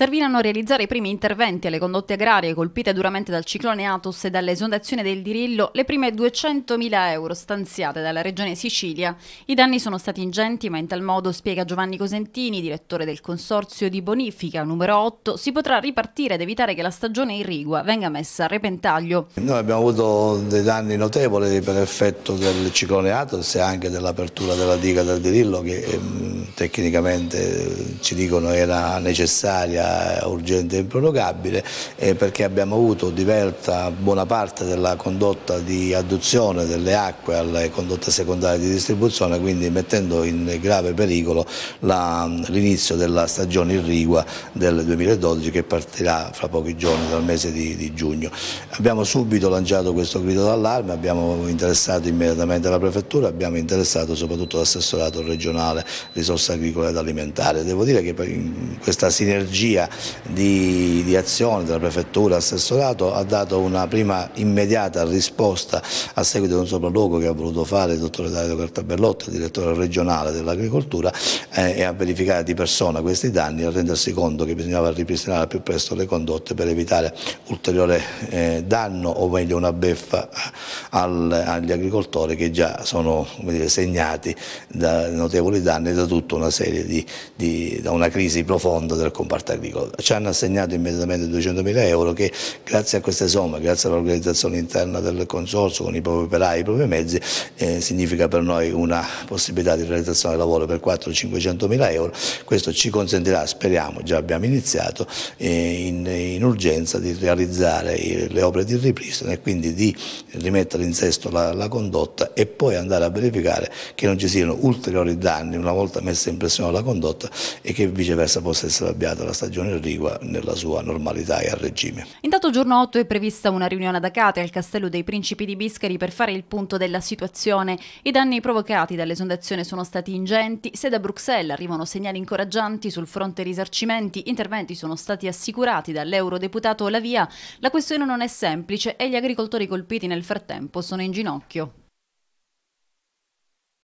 serviranno a realizzare i primi interventi alle condotte agrarie colpite duramente dal ciclone Atos e dall'esondazione del Dirillo, le prime 200.000 euro stanziate dalla regione Sicilia. I danni sono stati ingenti, ma in tal modo, spiega Giovanni Cosentini, direttore del Consorzio di Bonifica numero 8, si potrà ripartire ed evitare che la stagione irrigua venga messa a repentaglio. Noi abbiamo avuto dei danni notevoli per effetto del ciclone Atos e anche dell'apertura della diga del Dirillo che ehm, tecnicamente ci dicono era necessaria eh, urgente e improrogabile eh, perché abbiamo avuto diversa buona parte della condotta di adduzione delle acque alle condotte secondarie di distribuzione quindi mettendo in grave pericolo l'inizio della stagione irrigua del 2012 che partirà fra pochi giorni dal mese di, di giugno. Abbiamo subito lanciato questo grido d'allarme, abbiamo interessato immediatamente la prefettura, abbiamo interessato soprattutto l'assessorato regionale risorse agricole ed alimentari. Devo dire che questa sinergia tipologia di, di azione della prefettura assessorato ha dato una prima immediata risposta a seguito di un sopralluogo che ha voluto fare il dottore Dario Cartabellotti, il direttore regionale dell'agricoltura eh, e ha verificato di persona questi danni e a rendersi conto che bisognava ripristinare al più presto le condotte per evitare ulteriore eh, danno o meglio una beffa al, agli agricoltori che già sono dire, segnati da notevoli danni da tutta una serie di, di da una crisi profonda del comparto agricolo agricolo. Ci hanno assegnato immediatamente 200.000 euro che grazie a queste somme, grazie all'organizzazione interna del Consorzio con i propri operai, i propri mezzi, eh, significa per noi una possibilità di realizzazione del lavoro per 400-500.000 euro. Questo ci consentirà, speriamo, già abbiamo iniziato, eh, in, in, urgenza di realizzare le opere di ripristino e quindi di rimettere in sesto la, la condotta e poi andare a verificare che non ci siano ulteriori danni una volta messa in pressione la condotta e che viceversa possa essere avviata la stagione stagione irrigua nella sua normalità e a regime. Intanto giorno 8 è prevista una riunione ad Acate al Castello dei Principi di Biscari per fare il punto della situazione. I danni provocati dall'esondazione sono stati ingenti, se da Bruxelles arrivano segnali incoraggianti sul fronte risarcimenti, interventi sono stati assicurati dall'eurodeputato Lavia, la questione non è semplice e gli agricoltori colpiti nel frattempo sono in ginocchio.